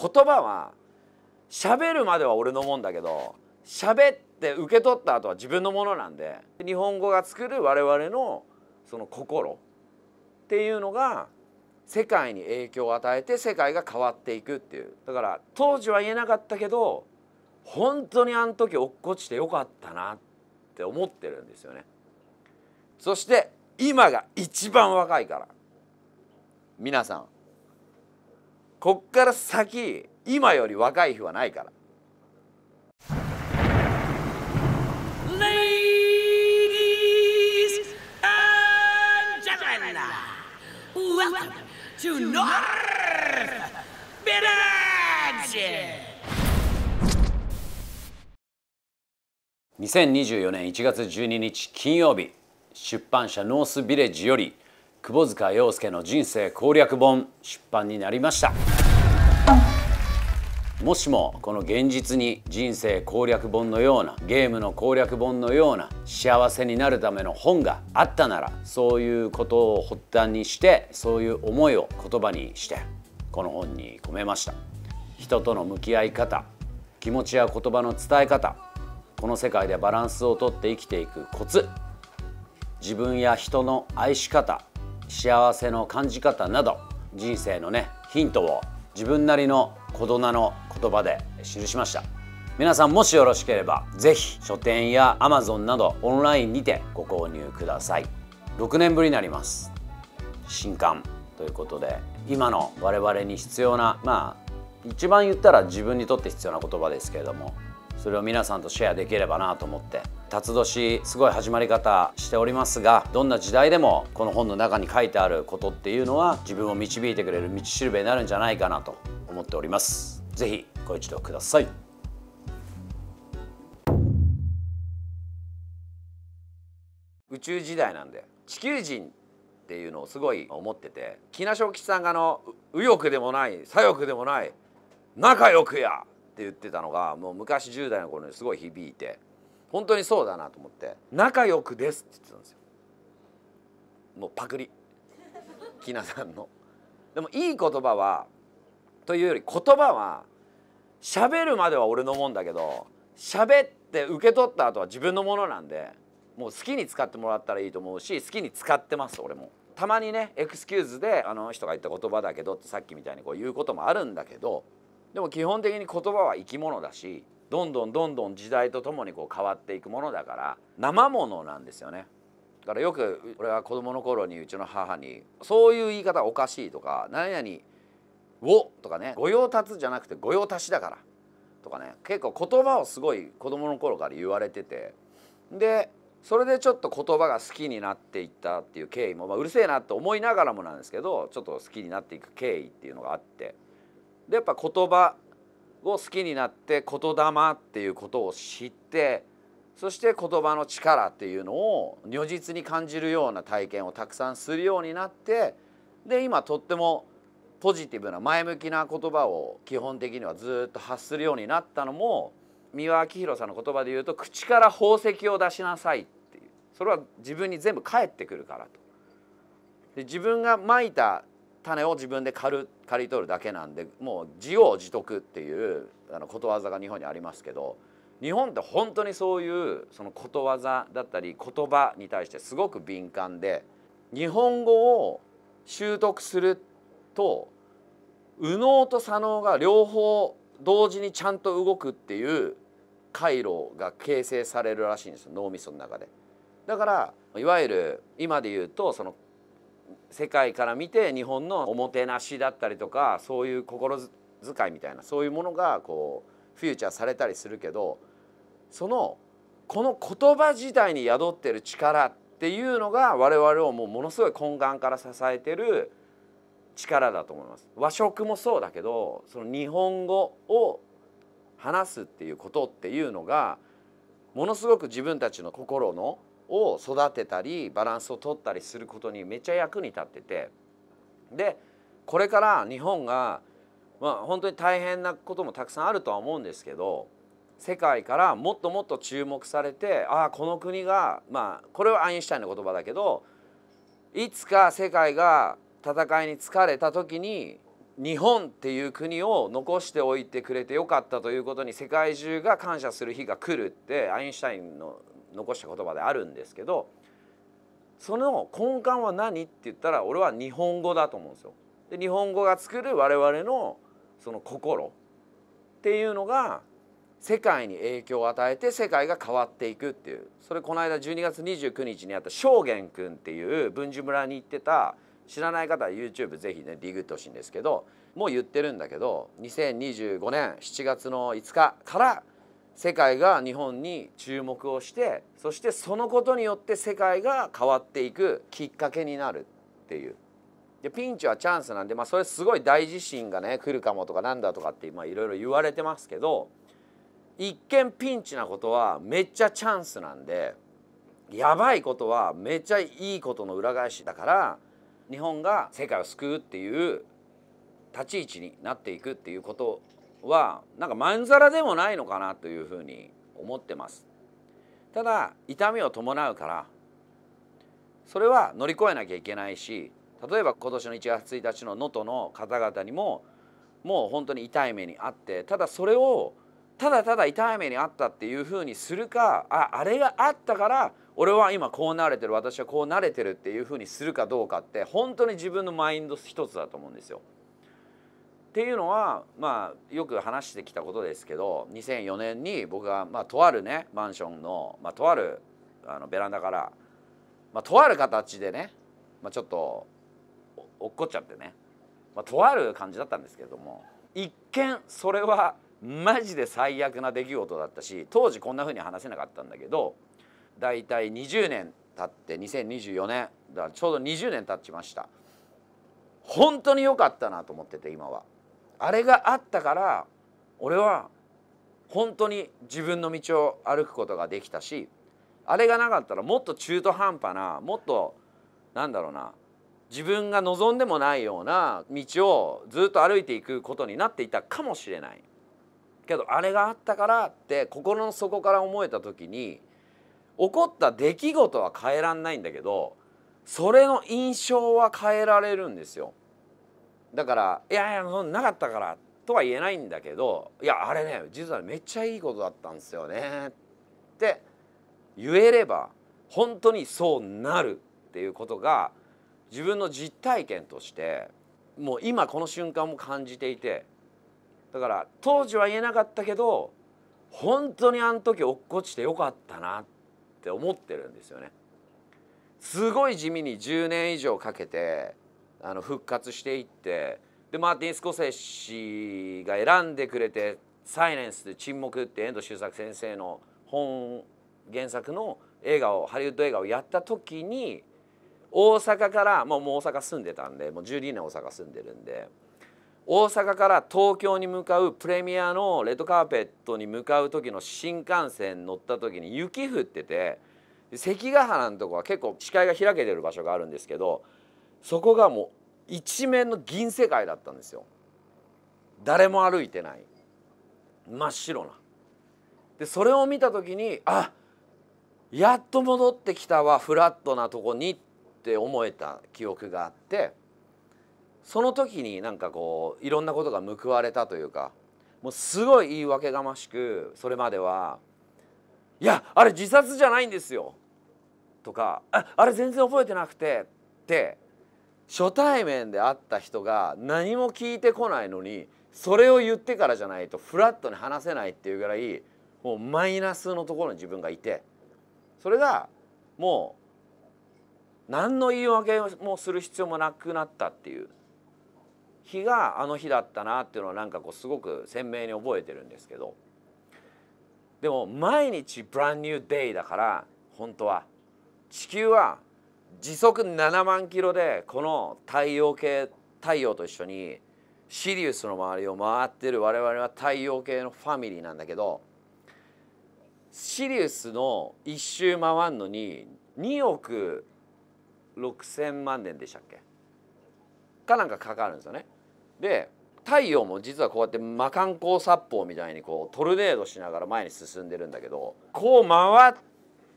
言葉は喋るまでは俺のもんだけど喋って受け取った後は自分のものなんで日本語が作る我々のその心っていうのが世界に影響を与えて世界が変わっていくっていうだから当時は言えなかったけど本当にあの時落っこちてよかったなって思ってるんですよねそして今が一番若いから皆さんこっから先今より若い日はないから。to n o r 2024年1月12日金曜日出版社ノースビレッジより窪塚洋介の人生攻略本出版になりました。もしもこの現実に人生攻略本のようなゲームの攻略本のような幸せになるための本があったならそういうことを発端にしてそういう思いを言葉にしてこの本に込めました人との向き合い方気持ちや言葉の伝え方この世界でバランスをとって生きていくコツ自分や人の愛し方幸せの感じ方など人生のねヒントを自分なりの小人の言葉で記しました皆さんもしよろしければ是非書店や Amazon などオンラインにてご購入ください6年ぶりになります新刊ということで今の我々に必要なまあ一番言ったら自分にとって必要な言葉ですけれどもそれを皆さんとシェアできればなと思って辰年すごい始まり方しておりますがどんな時代でもこの本の中に書いてあることっていうのは自分を導いてくれる道しるべになるんじゃないかなと思っております。ぜひご一読ください。宇宙時代なんで地球人っていうのをすごい思ってて木梨正吉さんがあの右翼でもない左翼でもない仲良くやって言ってたのがもう昔10代の頃にすごい響いて本当にそうだなと思って「仲良くです」って言ってたんですよ。もうパクリ木名さんの。でもいい言葉はというより言葉は喋るまでは俺のもんだけど喋って受け取った後は自分のものなんでもう好きに使ってもらったらいいと思うし好きに使ってます俺も。たまにねエクスキューズであの人が言った言葉だけどってさっきみたいにこう言うこともあるんだけどでも基本的に言葉は生き物だしどんどんどんどん時代とともにこう変わっていくものだから生ものなんですよね。だからよく俺は子供の頃にうちの母にそういう言い方おかしいとか何々「を」とかね「御用達」じゃなくて「御用達だから」とかね結構言葉をすごい子供の頃から言われててでそれでちょっと言葉が好きになっていったっていう経緯も、まあ、うるせえなって思いながらもなんですけどちょっと好きになっていく経緯っていうのがあってでやっぱ言葉を好きになって言霊っていうことを知ってそして言葉の力っていうのを如実に感じるような体験をたくさんするようになってで今とってもポジティブな前向きな言葉を基本的にはずっと発するようになったのも三輪明宏さんの言葉で言うと口から宝石を出しなさいっていうそれは自分に全部返ってくるからと。で自分がまいた種を自分で刈る刈り取るだけなんでもう自業自得っていうあのことわざが日本にありますけど日本って本当にそういうそのことわざだったり言葉に対してすごく敏感で日本語を習得すると右脳と左脳が両方同時にちゃんと動くっていう回路が形成されるらしいんです脳みその中で。だからいわゆる今で言うとその世界から見て日本のおもてなしだったりとかそういう心遣いみたいなそういうものがこうフューチャーされたりするけどそのこの言葉自体に宿ってる力っていうのが我々をもうものすごい根幹から支えてる力だと思います和食もそうだけどその日本語を話すっていうことっていうのがものすごく自分たちの心のを育てたりバランスを取ったりすることにめっちゃ役に立っててでこれから日本がまあ本当に大変なこともたくさんあるとは思うんですけど世界からもっともっと注目されてああこの国がまあこれはアインシュタインの言葉だけどいつか世界が戦いに疲れた時に日本っていう国を残しておいてくれてよかったということに世界中が感謝する日が来るってアインシュタインの残した言葉であるんですけどその根幹は何って言ったら俺は日本語だと思うんですよ。で日本語が作る我々のその心っていうのが世界に影響を与えて世界が変わっていくっていうそれこの間12月29日にあった正元君っていう文殊村に行ってた知らない方は YouTube ぜひねリグってほしいんですけどもう言ってるんだけど2025年7月の5日から世界が日本に注目をしてそしてそのことによって世界が変わっていくきっかけになるっていう。でピンチはチャンスなんで、まあ、それすごい大地震がね来るかもとかなんだとかっていろいろ言われてますけど一見ピンチなことはめっちゃチャンスなんでやばいことはめっちゃいいことの裏返しだから日本が世界を救うっていう立ち位置になっていくっていうことはなんかまんざらでもないのかなというふうに思ってます。ただ痛みを伴うからそれは乗り越えなきゃいけないし例えば今年の1月1日の能登の方々にももう本当に痛い目にあってただそれをただただ痛い目にあったっていうふうにするかああれがあったから俺は今こうなれてる私はこう慣れてるっていうふうにするかどうかって本当に自分のマインド一つだと思うんですよ。っていうのはまあよく話してきたことですけど2004年に僕が、まあ、とあるねマンションの、まあ、とあるあのベランダから、まあ、とある形でね、まあ、ちょっと落っこっちゃってね、まあ、とある感じだったんですけども一見それはマジで最悪な出来事だったし当時こんな風に話せなかったんだけどだいたい20年経って2024年だからちょうど20年経ちました本当に良かったなと思ってて今はあれがあったから俺は本当に自分の道を歩くことができたしあれがなかったらもっと中途半端なもっとなんだろうな自分が望んでもないような道をずっと歩いていくことになっていたかもしれないけどあれがあったからって心の底から思えた時に起こった出来事は変えらんないんだけどそれの印象は変えられるんですよだから「いやいやなかったから」とは言えないんだけど「いやあれね実はめっちゃいいことだったんですよね」って言えれば本当にそうなるっていうことが自分の実体験としてもう今この瞬間も感じていてだから当時は言えなかったけど本当にあの時落っこちてよかったなってって思ってるんですよね。すごい地味に10年以上かけてあの復活していってでマーティン・スコセッシが選んでくれて「サイレンス」で「沈黙」って遠藤周作先生の本原作の映画をハリウッド映画をやった時に大阪から、まあ、もう大阪住んでたんでもう12年大阪住んでるんで。大阪から東京に向かうプレミアのレッドカーペットに向かう時の新幹線乗った時に雪降ってて関ヶ原のとこは結構視界が開けてる場所があるんですけどそこがもう一面の銀世界だったんですよ。誰も歩いてない真っ白な。でそれを見た時にあやっと戻ってきたわフラットなとこにって思えた記憶があって。その時になんかこういろんなことが報われたというかもうすごい言い訳がましくそれまではいやあれ自殺じゃないんですよとかああれ全然覚えてなくてって初対面で会った人が何も聞いてこないのにそれを言ってからじゃないとフラットに話せないっていうぐらいもうマイナスのところに自分がいてそれがもう何の言い訳もする必要もなくなったっていう日があの日だったなっていうのはなんかこうすごく鮮明に覚えてるんですけどでも毎日ブランニューデイだから本当は地球は時速7万キロでこの太陽系太陽と一緒にシリウスの周りを回ってる我々は太陽系のファミリーなんだけどシリウスの1周回んのに2億6,000万年でしたっけかなんかかかるんですよね。で太陽も実はこうやって魔漢光殺法みたいにこうトルネードしながら前に進んでるんだけどこう回っ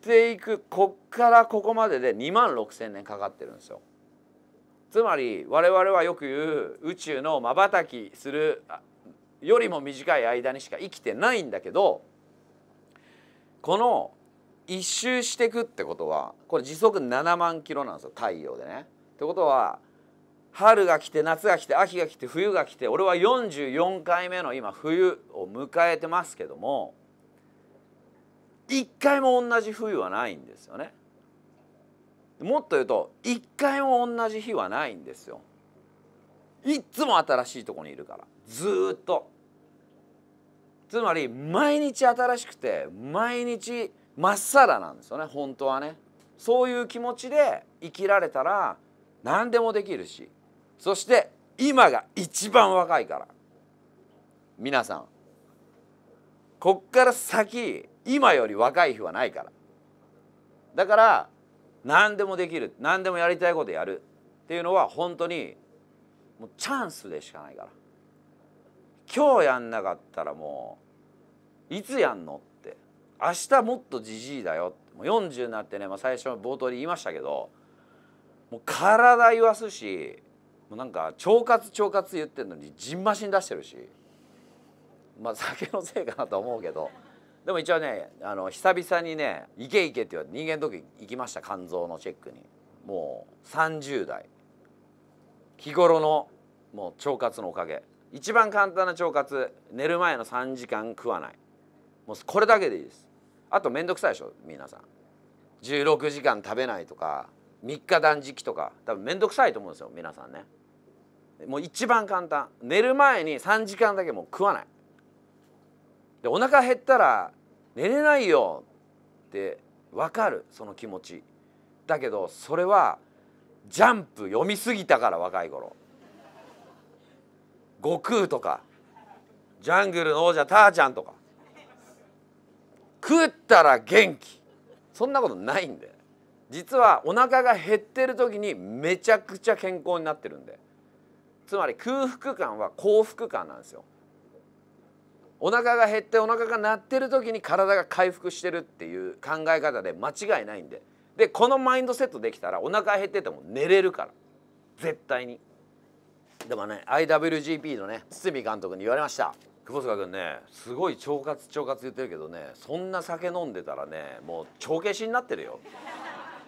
ていくこっからここまでで2万6,000年かかってるんですよ。つまり我々はよく言う宇宙のまばたきするよりも短い間にしか生きてないんだけどこの一周してくってことはこれ時速7万キロなんですよ太陽でね。ってことは春が来て夏が来て秋が来て冬が来て俺は44回目の今冬を迎えてますけども一回も同じ冬はないんですよね。もっと言うと一回も同じ日はないんですよ。いっつも新しいとこにいるからずっと。つまり毎日新しくて毎日まっさらなんですよね本当はね。そういう気持ちで生きられたら何でもできるしそして今が一番若いから皆さんこっから先今より若い日はないからだから何でもできる何でもやりたいことやるっていうのは本当にもうチャンスでしかないから今日やんなかったらもういつやんのって明日もっとじじいだよもう40になってね、まあ、最初冒頭で言いましたけどもう体言わすしうなんか腸活腸活言ってるのにじんまし出してるしまあ酒のせいかなと思うけどでも一応ねあの久々にね「行け行け」って言われて人間の時行きました肝臓のチェックにもう30代日頃のもう腸活のおかげ一番簡単な腸活寝る前の3時間食わないもうこれだけでいいですあと面倒くさいでしょ皆さん16時間食べないとか3日断食とか多分面倒くさいと思うんですよ皆さんねもう一番簡単寝る前に3時間だけもう食わないでお腹減ったら寝れないよって分かるその気持ちだけどそれはジャンプ読みすぎたから若い頃悟空とかジャングルの王者ターちゃんとか食ったら元気そんなことないんで実はお腹が減ってる時にめちゃくちゃ健康になってるんで。つまり空腹感は幸福感なんですよお腹が減ってお腹が鳴ってる時に体が回復してるっていう考え方で間違いないんででこのマインドセットできたらお腹減ってても寝れるから絶対にでもね IWGP のね堤監督に言われました久保塚君ねすごい腸活腸活言ってるけどねそんな酒飲んでたらねもう帳消しになってるよ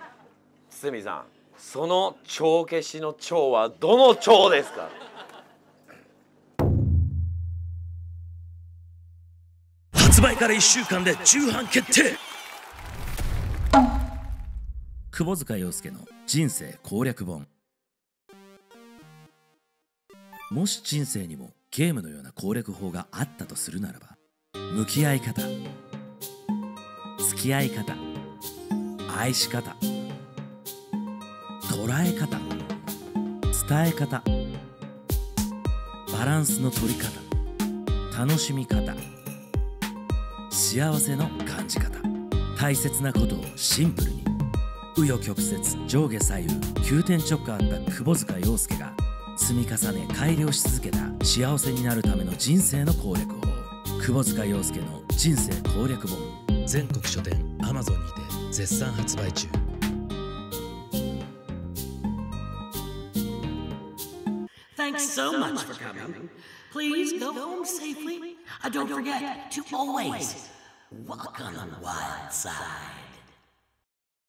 堤さんその帳消しの帳はどの帳ですか発売から1週間で重版決定窪塚洋介の人生攻略本もし人生にもゲームのような攻略法があったとするならば向き合い方付き合い方愛し方捉え方伝え方バランスの取り方楽しみ方幸せの感じ方大切なことをシンプルに紆余曲折上下左右急転直下あった窪塚洋介が積み重ね改良し続けた幸せになるための人生の攻略法窪塚洋介の人生攻略本全国書店 Amazon にて絶賛発売中 so much for coming. Please go home safely. And uh, don't forget to always walk on the wild side.